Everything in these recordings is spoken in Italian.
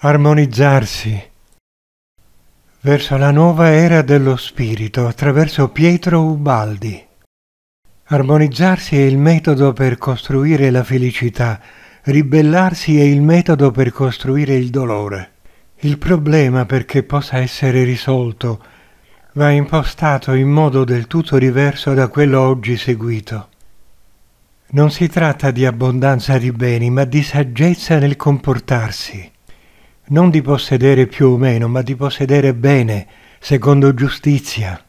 armonizzarsi verso la nuova era dello spirito attraverso Pietro Ubaldi. Armonizzarsi è il metodo per costruire la felicità, ribellarsi è il metodo per costruire il dolore. Il problema perché possa essere risolto va impostato in modo del tutto diverso da quello oggi seguito. Non si tratta di abbondanza di beni, ma di saggezza nel comportarsi non di possedere più o meno, ma di possedere bene, secondo giustizia.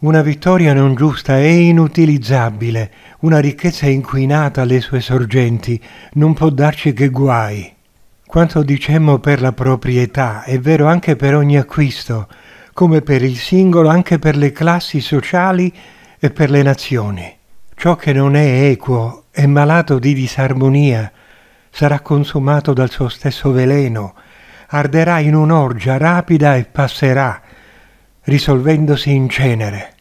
Una vittoria non giusta è inutilizzabile, una ricchezza inquinata alle sue sorgenti non può darci che guai. Quanto dicemmo per la proprietà è vero anche per ogni acquisto, come per il singolo, anche per le classi sociali e per le nazioni. Ciò che non è equo è malato di disarmonia, sarà consumato dal suo stesso veleno, arderà in un'orgia rapida e passerà, risolvendosi in cenere.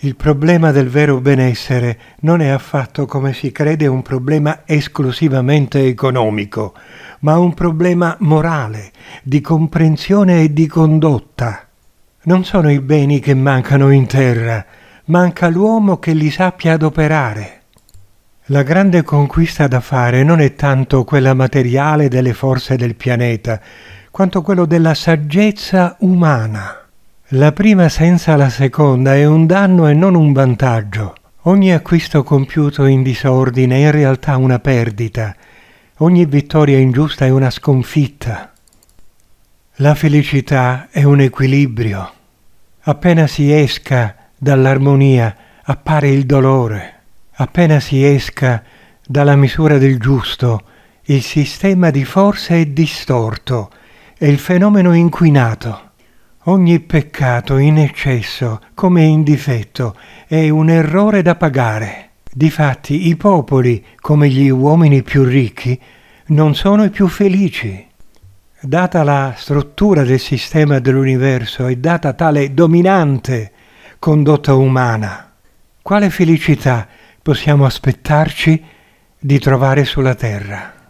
Il problema del vero benessere non è affatto, come si crede, un problema esclusivamente economico, ma un problema morale, di comprensione e di condotta. Non sono i beni che mancano in terra, manca l'uomo che li sappia adoperare. La grande conquista da fare non è tanto quella materiale delle forze del pianeta, quanto quello della saggezza umana. La prima senza la seconda è un danno e non un vantaggio. Ogni acquisto compiuto in disordine è in realtà una perdita. Ogni vittoria ingiusta è una sconfitta. La felicità è un equilibrio. Appena si esca dall'armonia appare il dolore. Appena si esca dalla misura del giusto, il sistema di forze è distorto è il fenomeno inquinato. Ogni peccato in eccesso, come in difetto, è un errore da pagare. Difatti i popoli, come gli uomini più ricchi, non sono i più felici. Data la struttura del sistema dell'universo e data tale dominante condotta umana, quale felicità possiamo aspettarci di trovare sulla Terra?